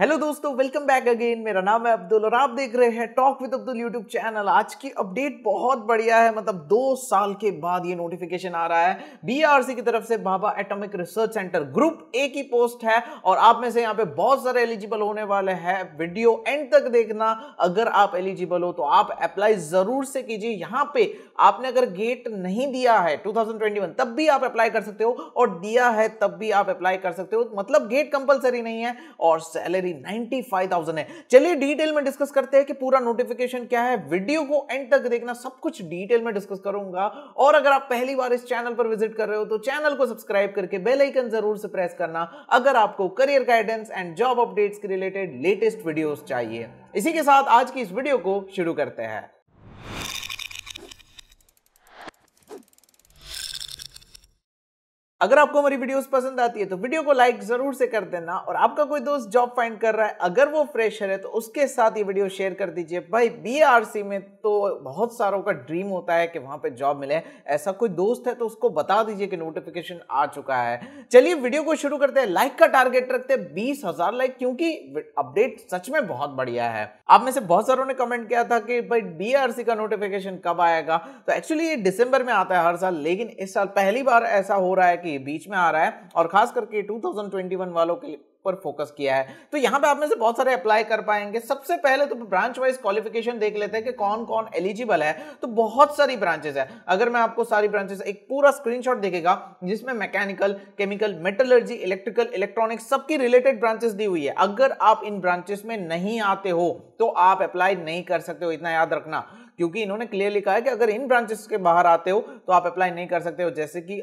hello दोस्तों welcome back again मेरा नाम है अब्दुल और आप देख रहे हैं talk with Abdul YouTube channel आज की अपडेट बहुत बढ़िया है मतलब दो साल के बाद ये नोटिफिकेशन आ रहा है बीआरसी की तरफ से Bhabha atomic research centre group A की पोस्ट है और आप में से यहाँ पे बहुत सारे एलिजिबल होने वाले हैं वीडियो एंड तक देखना अगर आप एलिजिबल हो तो आप अप्लाई जरूर से कीजिए यहाँ पे आपने अगर गेट नहीं दिया है टू तब भी आप अप्लाई कर सकते हो और दिया है तब भी आप अप्लाई कर सकते हो मतलब गेट कंपल्सरी नहीं है और सैलरी सैलरी 95,000 है चलिए डिटेल में डिस्कस करते हैं कि पूरा नोटिफिकेशन क्या है वीडियो को एंड तक देखना सब कुछ डिटेल में डिस्कस करूंगा और अगर आप पहली बार इस चैनल पर विजिट कर रहे हो तो चैनल को सब्सक्राइब करके बेलाइकन जरूर से प्रेस करना अगर आपको career guidance and job updates के रिलेटेड लेटेस्ट वीडियो चाहिए इसी के साथ आज की इस वीडियो को शुरू करते हैं अगर आपको हमारी वीडियोस पसंद आती है तो वीडियो को लाइक जरूर से कर देना और आपका कोई दोस्त जॉब फाइंड कर रहा है अगर वो फ्रेशर है तो उसके साथ ये वीडियो शेयर कर दीजिए भाई बीआरसी में तो बहुत सारों का ड्रीम होता है कि वहां पे जॉब मिले ऐसा कोई दोस्त है तो उसको बता दीजिए कि नोटिफिकेशन आ चुका है चलिए वीडियो को शुरू करते हैं लाइक का टारगेट रखते हैं बीस लाइक क्योंकि अपडेट सच में बहुत बढ़िया है आप में से बहुत सारों ने कमेंट किया था कि भाई बी का नोटिफिकेशन कब आएगा तो एक्चुअली ये में आता है हर साल लेकिन इस साल पहली बार ऐसा हो रहा है कि कि ये बीच में आ रहा है और खास करके 2021 वालों के पर फोकस किया है तो यहां पे आप में से बहुत सारे अप्लाई कर पाएंगे सबसे पहले तो ब्रांच वाइज क्वालिफिकेशन देख लेते हैं कि कौन कौन एलिजिबल है तो बहुत सारी ब्रांचेस है अगर मैं आपको सारी ब्रांचेस एक पूरा स्क्रीनशॉट देखेगा जिसमें mechanical chemical metallurgy electrical electronics सबकी रिलेटेड ब्रांचेस दी हुई है अगर आप इन ब्रांचेस में नहीं आते हो तो आप अप्लाई नहीं कर सकते हो इतना याद रखना क्योंकि इन्होंने क्लियर लिखा है कि अगर इन ब्रांचेस के बाहर आते हो तो आप अप्लाई नहीं कर सकते हो जैसे कि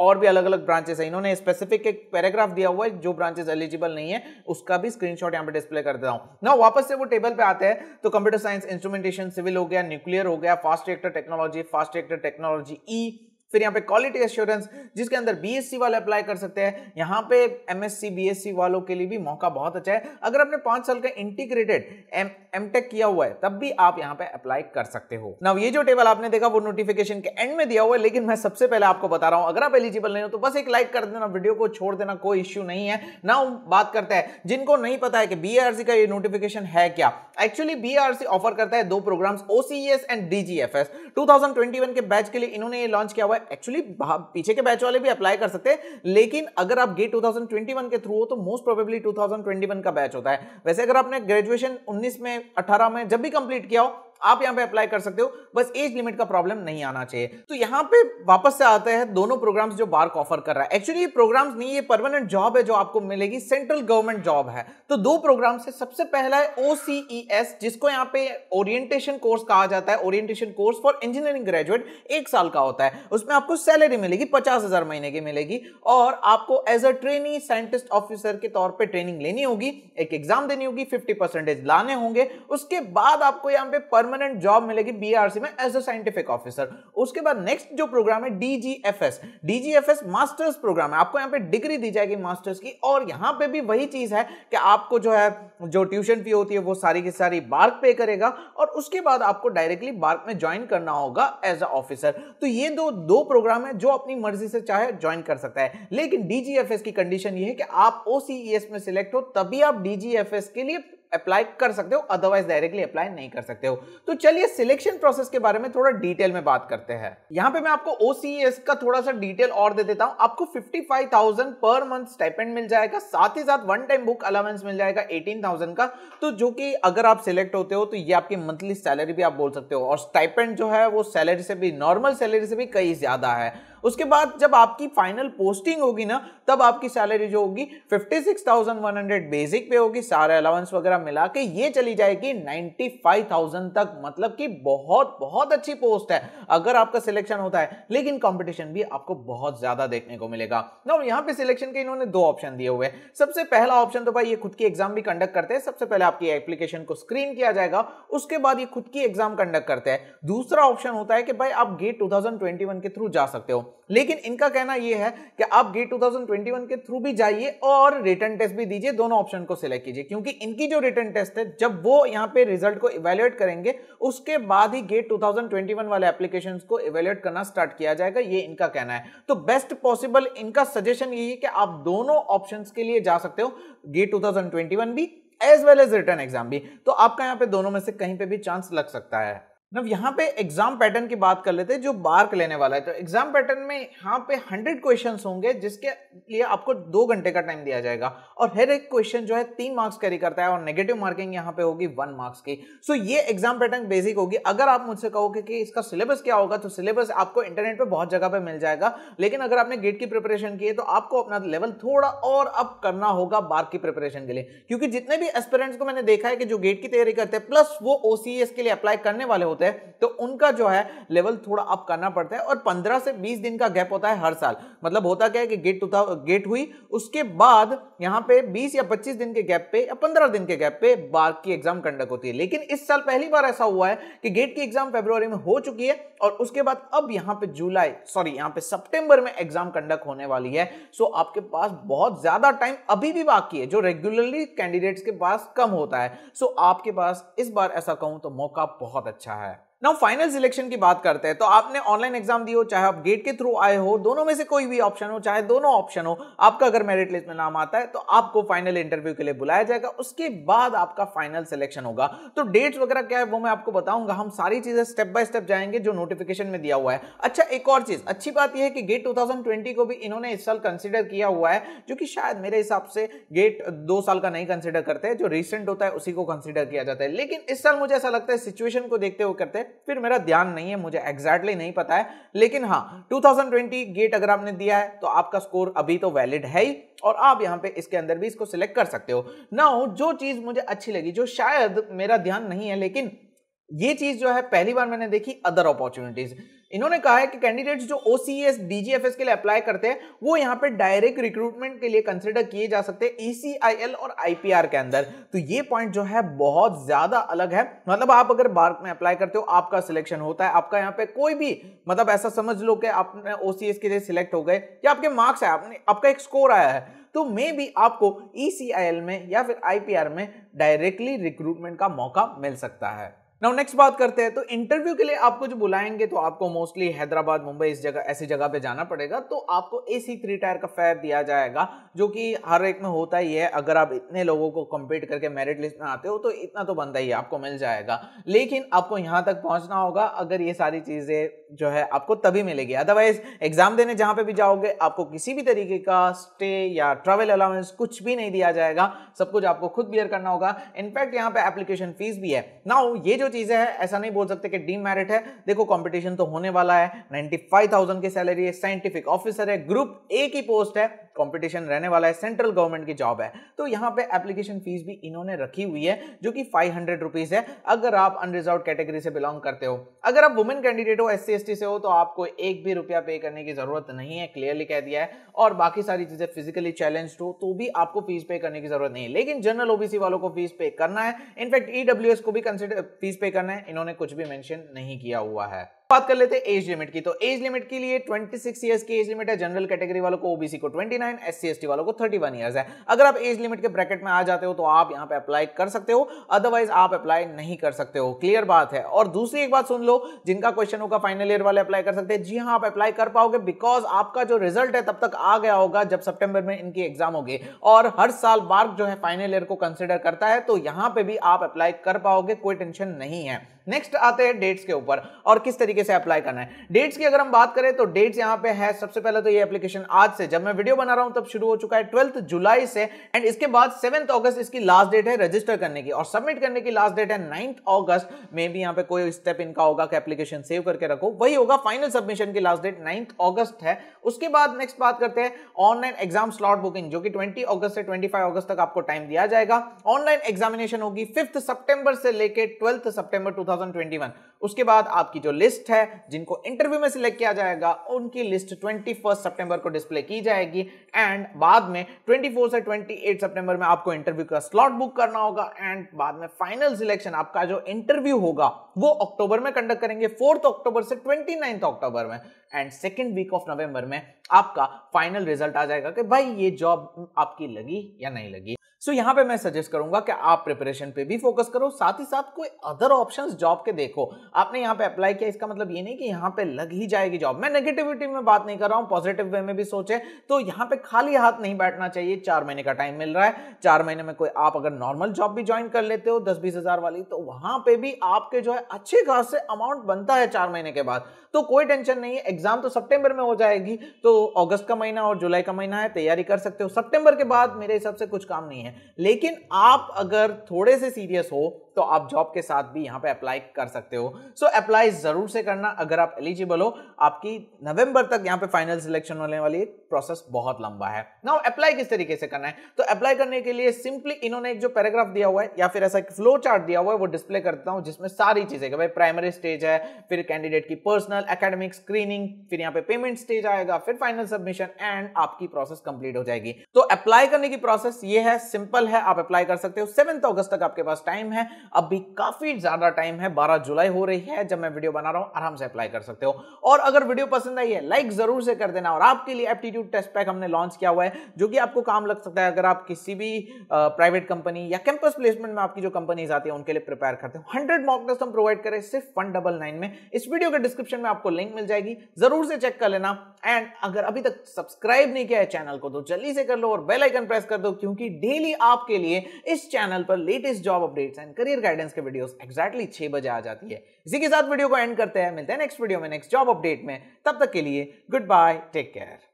और भी अलग अलग ब्रांचेस है इन्होंने स्पेसिफिक एक पैराग्राफ दिया हुआ है जो ब्रांचेस एलिजिबल नहीं है उसका भी स्क्रीनशॉट यहां पे डिस्प्ले कर देता हूँ ना वापस से वो टेबल पे आते हैं तो कंप्यूटर साइंस इंस्ट्रूमेंटेशन सिविल हो गया न्यूक्लियर हो गया fast reactor technology fast reactor technology ई फिर यहाँ पे क्वालिटी एश्योरेंस जिसके अंदर बीएससी वाले अप्लाई कर सकते हैं यहाँ पे एमएससी बीएससी वालों के लिए भी मौका बहुत अच्छा है अगर आपने पांच साल का इंटीग्रेटेड एम किया हुआ है तब भी आप यहाँ पे अप्लाई कर सकते हो ना ये जो टेबल आपने देखा वो नोटिफिकेशन के एंड में दिया हुआ है लेकिन मैं सबसे पहले आपको बता रहा हूँ अगर आप एलिजिबल नहीं हो तो बस एक लाइक कर देना वीडियो को छोड़ देना कोई इश्यू नहीं है ना बात करते हैं जिनको नहीं पता है कि बी का ये नोटिफिकेशन है क्या एक्चुअली सी ऑफर करता है दो प्रोग्राम ओसीएस एंड डीजीएफएस 2021 के बैच के लिए इन्होंने ये लॉन्च किया हुआ एक्चुअली पीछे के बैच वाले भी अप्लाई कर सकते हैं लेकिन अगर आप गेट 2021 के थ्रू हो तो मोस्ट प्रोबेबली 2021 का बैच होता है वैसे अगर आपने ग्रेजुएशन 19 में 18 में जब भी कंप्लीट किया हो आप यहां पे अप्लाई कर सकते हो बस एज लिमिट का प्रॉब्लम नहीं आना चाहिए तो यहां पे वापस से आते हैं दोनों प्रोग्राम्स जो बार्क ऑफर कर रहा है एक्चुअली ये प्रोग्राम्स नहीं ये परमानेंट जॉब है जो आपको मिलेगी सेंट्रल गवर्नमेंट जॉब है तो दो प्रोग्राम से सबसे पहला है ओसीईएस e जिसको यहां पे ओरिएंटेशन कोर्स कहा जाता है orientation course for engineering graduate एक साल का होता है उसमें आपको सैलरी मिलेगी पचास महीने की मिलेगी और आपको as a training scientist officer के तौर पर ट्रेनिंग लेनी होगी एक एग्जाम देनी होगी फिफ्टी लाने होंगे उसके बाद आपको यहां पे परमानेंट जॉब मिलेगी बीआरसी में एज अ साइंटिफिक ऑफिसर उसके बाद नेक्स्ट जो प्रोग्राम है डीजीएफएस डीजीएफएस मास्टर्स प्रोग्राम है आपको यहाँ पे डिग्री दी जाएगी मास्टर्स की और यहाँ पे भी वही चीज है कि आपको जो है जो ट्यूशन फी होती है वो सारी की सारी बार्क पे करेगा और उसके बाद आपको डायरेक्टली बार्क में ज्वाइन करना होगा एज अ ऑफिसर तो ये दो दो प्रोग्राम है जो अपनी मर्जी से चाहे ज्वाइन कर सकता है लेकिन डीजीएफएस की कंडीशन ये है कि आप ओसीईएस e में सिलेक्ट हो तभी आप डीजीएफएस के लिए अप्लाई कर सकते हो अदरवाइज डायरेक्टली अप्लाई नहीं कर सकते हो तो चलिए सिलेक्शन प्रोसेस के बारे में थोड़ा डिटेल में बात करते हैं यहाँ पे मैं आपको ओसीएस का थोड़ा सा डिटेल और दे देता हूँ आपको 55,000 पर मंथ स्टाइपेंड मिल जाएगा साथ ही साथ वन टाइम बुक अलावेंस मिल जाएगा 18,000 का तो जो कि अगर आप सिलेक्ट होते हो तो ये आपकी मंथली सैलरी भी आप बोल सकते हो और स्टाइपेंड जो है वो सैलरी से भी नॉर्मल सैलरी से भी कई ज्यादा है उसके बाद जब आपकी फाइनल पोस्टिंग होगी ना तब आपकी सैलरी जो होगी 56,100 बेसिक पे होगी सारे अलाउंस वगैरह मिला के ये चली जाएगी 95,000 तक मतलब कि बहुत बहुत अच्छी पोस्ट है अगर आपका सिलेक्शन होता है लेकिन कंपटीशन भी आपको बहुत ज्यादा देखने को मिलेगा ना यहाँ पे सिलेक्शन के इन्होंने दो ऑप्शन दिए हुए सबसे पहला ऑप्शन तो भाई ये खुद की एग्जाम भी कंडक्ट करते हैं सबसे पहले आपकी एप्लीकेशन को स्क्रीन किया जाएगा उसके बाद ये खुद की एग्जाम कंडक्ट करते हैं दूसरा ऑप्शन होता है कि भाई आप गेट टू के थ्रू जा सकते हो लेकिन इनका कहना यह है कि आप गेट 2021 के थ्रू भी जाइए और रिटर्न टेस्ट भी दीजिए दोनों ऑप्शन को सिलेक्ट कीजिए क्योंकि इनकी जो रिटर्न टेस्ट है जब वो यहां पे रिजल्ट को इवेल्युएट करेंगे उसके बाद ही गेट 2021 वाले एप्लीकेशन को इवेल्युएट करना स्टार्ट किया जाएगा ये इनका कहना है तो बेस्ट पॉसिबल इनका सजेशन यही है कि आप दोनों ऑप्शन के लिए जा सकते हो गेट टू भी as well as written exam भी तो आपका यहाँ पे दोनों में से कहीं पे भी चांस लग सकता है अब यहाँ पे एग्जाम पैटर्न की बात कर लेते हैं जो बार्क लेने वाला है तो एग्जाम पैटर्न में यहाँ पे हंड्रेड क्वेश्चन होंगे जिसके लिए आपको दो घंटे का टाइम दिया जाएगा और हर एक क्वेश्चन जो है तीन मार्क्स कैरी करता है और नेगेटिव मार्किंग यहाँ पे होगी वन मार्क्स की सो ये एग्जाम पैटर्न बेसिक होगी अगर आप मुझसे कहोगे कि इसका सिलेबस क्या होगा तो सिलेबस आपको इंटरनेट पर बहुत जगह पर मिल जाएगा लेकिन अगर आपने गेट की प्रिपरेशन की है तो आपको अपना लेवल थोड़ा और अप करना होगा बार्क की प्रिपरेशन के लिए क्योंकि जितने भी एस्पेरेंट्स को मैंने देखा है कि जो गेट की तैयारी करते हैं प्लस वो ओ के लिए अप्लाई करने वाले होते होते हैं तो उनका जो है लेवल थोड़ा अप करना पड़ता है और 15 से 20 दिन का गैप होता है हर साल मतलब होता क्या है कि गेट टू गेट हुई उसके बाद यहाँ पे 20 या 25 दिन के गैप पे या 15 दिन के गैप पे बार की एग्जाम कंडक्ट होती है लेकिन इस साल पहली बार ऐसा हुआ है कि गेट की एग्जाम फेब्रुवरी में हो चुकी है और उसके बाद अब यहाँ पे जुलाई सॉरी यहाँ पे सेप्टेम्बर में एग्जाम कंडक्ट होने वाली है सो आपके पास बहुत ज्यादा टाइम अभी भी बाकी है जो रेगुलरली कैंडिडेट्स के पास कम होता है सो आपके पास इस बार ऐसा कहूं तो मौका बहुत अच्छा है नाउ फाइनल सिलेक्शन की बात करते हैं तो आपने ऑनलाइन एग्जाम दी हो चाहे आप गेट के थ्रू आए हो दोनों में से कोई भी ऑप्शन हो चाहे दोनों ऑप्शन हो आपका अगर मेरिट लिस्ट में नाम आता है तो आपको फाइनल इंटरव्यू के लिए बुलाया जाएगा उसके बाद आपका फाइनल सिलेक्शन होगा तो डेट्स वगैरह क्या है वो मैं आपको बताऊंगा हम सारी चीजें स्टेप बाय स्टेप जाएंगे जो नोटिफिकेशन में दिया हुआ है अच्छा एक और चीज अच्छी बात यह है कि गेट टू को भी इन्होंने इस साल कंसिडर किया हुआ है जो कि शायद मेरे हिसाब से गेट दो साल का नहीं कंसिडर करते हैं जो रिसेंट होता है उसी को कंसिडर किया जाता है लेकिन इस साल मुझे ऐसा लगता है सिचुएशन को देखते हुए करते हैं फिर मेरा ध्यान नहीं है मुझे एग्जैक्टली नहीं पता है लेकिन हाँ 2020 गेट अगर आपने दिया है तो आपका स्कोर अभी तो वैलिड है ही और आप यहाँ पे इसके अंदर भी इसको सिलेक्ट कर सकते हो ना जो चीज़ मुझे अच्छी लगी जो शायद मेरा ध्यान नहीं है लेकिन ये चीज जो है पहली बार मैंने देखी अदर अपॉर्चुनिटीज इन्होंने कहा है कि कैंडिडेट्स जो ओ सी एस डीजीएफएस के लिए अप्लाई करते हैं वो यहाँ पे डायरेक्ट रिक्रूटमेंट के लिए कंसिडर किए जा सकते हैं ईसीआईएल e और आईपीआर के अंदर तो ये पॉइंट जो है बहुत ज्यादा अलग है मतलब आप अगर बार्क में अप्लाई करते हो आपका सिलेक्शन होता है आपका यहाँ पे कोई भी मतलब ऐसा समझ लो कि आपने ओ के लिए सिलेक्ट हो गए या आपके मार्क्स है आपने आपका एक स्कोर आया है तो मे भी आपको ई e में या फिर आई में डायरेक्टली रिक्रूटमेंट का मौका मिल सकता है नाउ नेक्स्ट बात करते हैं तो इंटरव्यू के लिए आपको जो बुलाएंगे तो आपको मोस्टली हैदराबाद मुंबई इस जगह ऐसी जगह पे जाना पड़ेगा तो आपको ए सी थ्री टायर का फेयर दिया जाएगा जो कि हर एक में होता ही है अगर आप इतने लोगों को कम्पीट करके मेरिट लिस्ट में आते हो तो इतना तो बनता ही आपको मिल जाएगा लेकिन आपको यहाँ तक पहुँचना होगा अगर ये सारी चीज़ें जो है आपको तभी मिलेगी अदरवाइज एग्जाम देने जहाँ पर भी जाओगे आपको किसी भी तरीके का स्टे या ट्रेवल अलाउंस कुछ भी नहीं दिया जाएगा सब कुछ आपको खुद क्लियर करना होगा इनफैक्ट यहाँ पे एप्लीकेशन फीस भी है ना ये जो चीज़ें हैं ऐसा नहीं बोल सकते कि डीमेरिट है देखो कंपटीशन तो होने वाला है 95,000 की सैलरी है साइंटिफिक ऑफिसर है ग्रुप ए की पोस्ट है कंपटीशन रहने वाला है सेंट्रल गवर्नमेंट की जॉब है तो यहाँ पे एप्लीकेशन फीस भी इन्होंने रखी हुई है जो कि फाइव हंड्रेड रुपीज है अगर आप अनरिजर्व कैटेगरी से बिलोंग करते हो अगर आप वुमेन कैंडिडेट हो एस सी से हो तो आपको एक भी रुपया पे करने की जरूरत नहीं है क्लियरली कह दिया है और बाकी सारी चीजें फिजिकली चैलेंज हो तो भी आपको फीस पे करने की जरूरत नहीं है लेकिन जनरल ओबीसी वालों को फीस पे करना है इनफैक्ट ईडब्ल्यू e को भी कंसिडर फीस पे करना है इन्होंने कुछ भी मैंशन नहीं किया हुआ है बात कर लेते हैं एज लिमिट की तो एज लिमिट के लिए 26 इयर्स की एज लिमिट है जनरल कैटेगरी वालों को ओबीसी को 29 एससी एसटी वालों को 31 इयर्स है अगर आप एज लिमिट के ब्रैकेट में आ जाते हो तो आप यहां पे अप्लाई कर सकते हो अदरवाइज आप अप्लाई नहीं कर सकते हो क्लियर बात है और दूसरी एक बात सुन लो जिनका क्वेश्चन होगा फाइनल ईयर वाले अप्लाई कर सकते हैं जी हाँ आप अप्लाई कर पाओगे बिकॉज आपका जो रिजल्ट है तब तक आ गया होगा जब सेप्टेम्बर में इनकी एग्जाम होगी और हर साल मार्क जो है फाइनल ईयर को कंसिडर करता है तो यहां पर भी आप अप्लाई कर पाओगे कोई टेंशन नहीं है नेक्स्ट आते हैं डेट्स के ऊपर और किस तरीके तरीके से अप्लाई करना है डेट्स की अगर हम बात करें तो डेट्स यहाँ पे है सबसे पहले तो ये एप्लीकेशन आज से जब मैं वीडियो बना रहा हूँ तब शुरू हो चुका है ट्वेल्थ जुलाई से एंड इसके बाद सेवंथ अगस्त इसकी लास्ट डेट है रजिस्टर करने की और सबमिट करने की लास्ट डेट है नाइन्थ अगस्त मे भी यहाँ पे कोई स्टेप इनका होगा कि एप्लीकेशन सेव करके रखो वही होगा फाइनल सबमिशन की लास्ट डेट नाइन्थ अगस्त है उसके बाद नेक्स्ट बात करते हैं ऑनलाइन एग्जाम स्लॉट बुकिंग जो कि ट्वेंटी अगस्त से ट्वेंटी अगस्त तक आपको टाइम दिया जाएगा ऑनलाइन एग्जामिनेशन होगी फिफ्थ सितंबर से लेकर ट्वेल्थ सितंबर 2021 उसके बाद आपकी जो लिस्ट लिस्ट है जिनको इंटरव्यू में सिलेक्ट किया जाएगा उनकी लिस्ट 21 सितंबर को डिस्प्ले की जाएगी एंड बाद में 24 से 28 सितंबर में आपको इंटरव्यू का स्लॉट बुक करना होगा एंड बाद में फाइनल सिलेक्शन आपका जो इंटरव्यू होगा वो अक्टूबर में कंडक्ट करेंगे फोर्थ अक्टूबर से ट्वेंटी अक्टूबर में एंड सेकेंड वीक ऑफ नवंबर में आपका फाइनल रिजल्ट आ जाएगा कि भाई ये जॉब आपकी लगी या नहीं लगी सो so, पे मैं सजेस्ट करूंगा कि आप प्रिपरेशन पे भी फोकस करो साथ ही साथ कोई अदर ऑप्शंस जॉब के देखो आपने यहां पे अप्लाई किया इसका मतलब ये नहीं कि यहां पे लग ही जाएगी जॉब मैं नेगेटिविटी में बात नहीं कर रहा हूं पॉजिटिव वे में भी सोचे तो यहां पे खाली हाथ नहीं बैठना चाहिए चार महीने का टाइम मिल रहा है चार महीने में कोई आप अगर नॉर्मल जॉब भी ज्वाइन कर लेते हो दस बीस हजार वाली तो वहां पर भी आपके जो है अच्छे खास से अमाउंट बनता है चार महीने के बाद तो कोई टेंशन नहीं है एग्जाम तो सेप्टेम्बर में हो जाएगी तो ऑगस्ट का महीना और जुलाई का महीना है तैयारी कर सकते हो सेप्टेम्बर के बाद मेरे हिसाब से कुछ काम नहीं है हैं लेकिन आप अगर थोड़े से सीरियस हो तो आप जॉब के साथ भी यहां पे अप्लाई कर सकते हो सो so, अप्लाई ज़रूर से करना अगर आप एलिजिबल हो आपकी नवंबर तक यहां पे फाइनल सिलेक्शन होने वाली प्रोसेस बहुत लंबा है नाउ अप्लाई किस तरीके से करना है तो अप्लाई करने के लिए सिंपली इन्होंने एक जो पैराग्राफ दिया हुआ है या फिर ऐसा एक फ्लो चार्ट दिया हुआ है वो डिस्प्ले करता हूं जिसमें सारी चीज़ें भाई प्राइमरी स्टेज है फिर कैंडिडेट की पर्सनल अकेडमिक स्क्रीनिंग फिर यहाँ पे पेमेंट स्टेज आएगा फिर फाइनल सबमिशन एंड आपकी प्रोसेस कंप्लीट हो जाएगी तो अप्लाई करने की प्रोसेस ये है सिंपल है आप अप्लाई कर सकते हो सेवन अगस्त तक आपके पास टाइम है अभी काफी ज्यादा टाइम है बारह जुलाई हो रही है जब मैं वीडियो बना रहा हूं आराम से अप्लाई कर सकते हो और अगर वीडियो पसंद आई है लाइक जरूर से कर देना और आपके लिए एप्टीट्यूड टेस्ट पैक हमने लॉन्च किया हुआ है जो कि आपको काम लग सकता है अगर आप किसी भी प्राइवेट कंपनी या कैंपस प्लेसमेंट में आपकी जो कंपनीज आती है उनके लिए प्रिपेयर करते हो हंड्रेड मॉक टेस्ट हम प्रोवाइड करें सिर्फ वन डबल नाइन में इस वीडियो के डिस्क्रिप्शन में आपको लिंक मिल जाएगी जरूर से चेक कर लेना एंड अगर अभी तक सब्सक्राइब नहीं किया है चैनल को तो जल्दी से कर लो और बेल आइकन प्रेस कर दो क्योंकि डेली डेली आपके लिए इस चैनल पर latest job updates and career guidance के वीडियोस एक्जैक्टली छह बजे आ जाती है इसी के साथ वीडियो को एंड करते हैं मिलते हैं नेक्स्ट वीडियो में नेक्स्ट जॉब अपडेट में तब तक के लिए गुड बाय टेक केयर